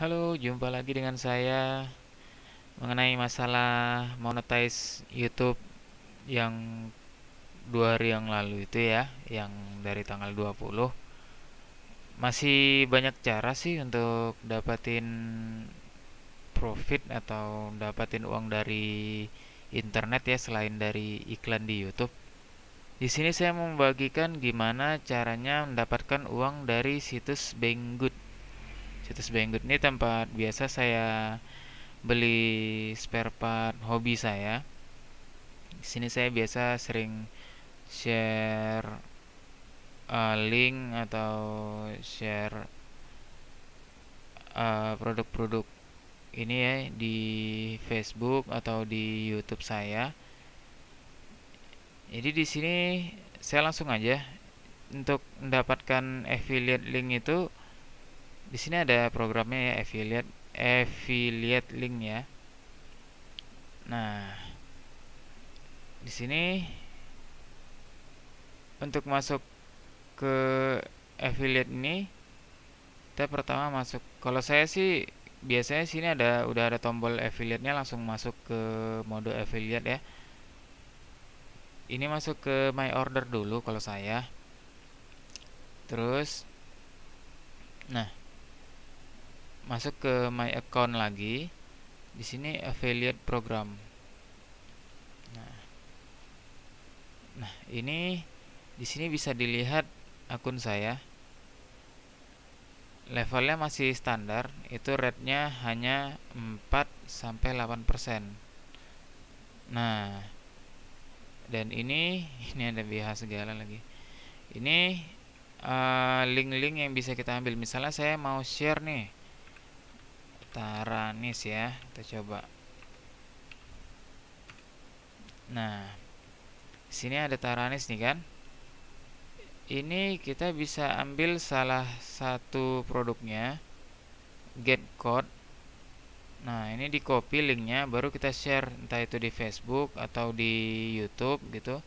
Halo, jumpa lagi dengan saya mengenai masalah monetize YouTube yang dua hari yang lalu itu ya, yang dari tanggal 20. Masih banyak cara sih untuk dapatin profit atau dapatin uang dari internet ya selain dari iklan di YouTube. Di sini saya membagikan gimana caranya mendapatkan uang dari situs Banggood situs Banggood ini tempat biasa saya beli spare part hobi saya. Di sini saya biasa sering share uh, link atau share eh, produk-produk uh, ini ya di Facebook atau di YouTube saya. Jadi di sini saya langsung aja untuk mendapatkan affiliate link itu di sini ada programnya ya affiliate affiliate link ya nah di sini untuk masuk ke affiliate ini kita pertama masuk kalau saya sih biasanya sini ada udah ada tombol affiliate-nya langsung masuk ke mode affiliate ya. Ini masuk ke my order dulu kalau saya. Terus nah masuk ke my account lagi di sini affiliate program nah, nah ini di sini bisa dilihat akun saya levelnya masih standar itu rate hanya 4 sampai 8 persen nah dan ini ini ada biaya segala lagi ini eh, link-link uh, link -link yang bisa kita ambil misalnya saya mau share nih Taranis ya kita coba nah sini ada Taranis nih kan ini kita bisa ambil salah satu produknya get code nah ini di copy linknya baru kita share entah itu di Facebook atau di YouTube gitu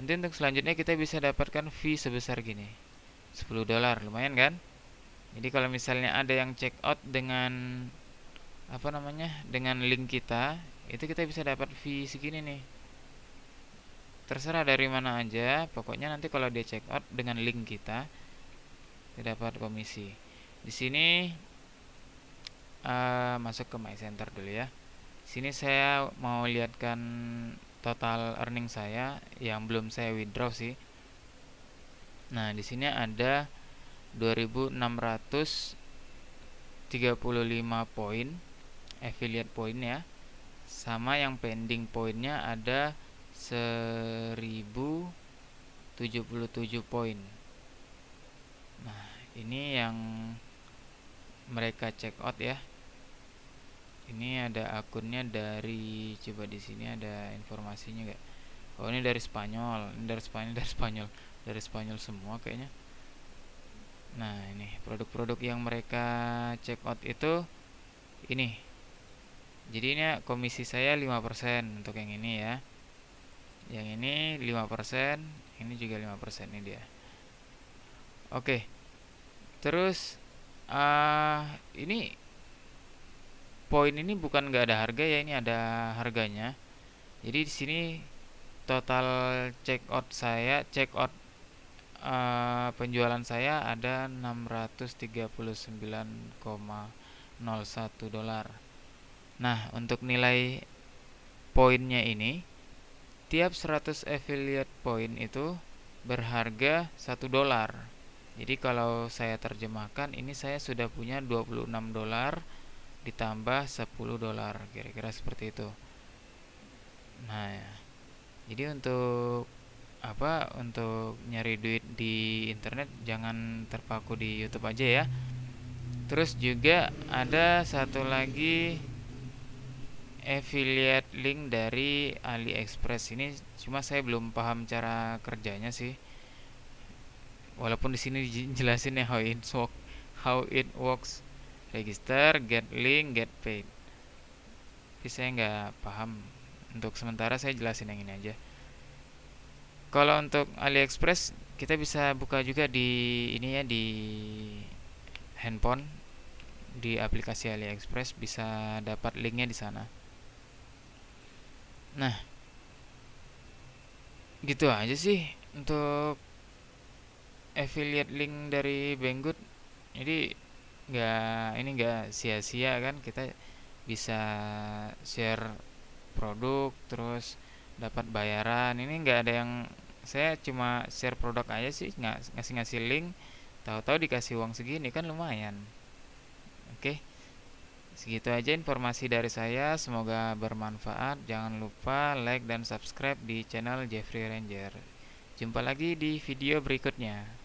nanti untuk selanjutnya kita bisa dapatkan fee sebesar gini 10 dolar lumayan kan jadi kalau misalnya ada yang check out dengan apa namanya dengan link kita itu kita bisa dapat fee segini nih terserah dari mana aja pokoknya nanti kalau dia check out dengan link kita kita dapat komisi di sini uh, masuk ke my center dulu ya Di sini saya mau lihatkan total earning saya yang belum saya withdraw sih nah di sini ada 2635 poin affiliate poin ya sama yang pending poinnya ada 1077 poin nah ini yang mereka check out ya ini ada akunnya dari coba di sini ada informasinya enggak oh ini dari Spanyol ini dari Spanyol dari Spanyol dari Spanyol semua kayaknya nah ini produk-produk yang mereka check out itu ini jadi ini komisi saya 5% untuk yang ini ya yang ini 5% ini juga 5% ini dia oke terus uh, ini poin ini bukan nggak ada harga ya ini ada harganya jadi di sini total check out saya check out Eh, penjualan saya ada 639,01 dolar. Nah, untuk nilai poinnya ini tiap 100 affiliate point itu berharga 1 dolar. Jadi kalau saya terjemahkan ini saya sudah punya 26 dolar ditambah 10 dolar kira-kira seperti itu. Nah, ya. jadi untuk apa untuk nyari duit di internet jangan terpaku di YouTube aja ya. Terus juga ada satu lagi affiliate link dari AliExpress ini cuma saya belum paham cara kerjanya sih. Walaupun di sini dijelasin ya how it works, how it works. Register, get link, get paid. Tapi saya nggak paham. Untuk sementara saya jelasin yang ini aja kalau untuk AliExpress kita bisa buka juga di ini ya di handphone di aplikasi AliExpress bisa dapat linknya di sana nah gitu aja sih untuk affiliate link dari Banggood jadi nggak ini nggak sia-sia kan kita bisa share produk terus dapat bayaran ini nggak ada yang saya cuma share produk aja sih nggak ngasih ngasih link tahu-tahu dikasih uang segini kan lumayan oke segitu aja informasi dari saya semoga bermanfaat jangan lupa like dan subscribe di channel Jeffrey Ranger jumpa lagi di video berikutnya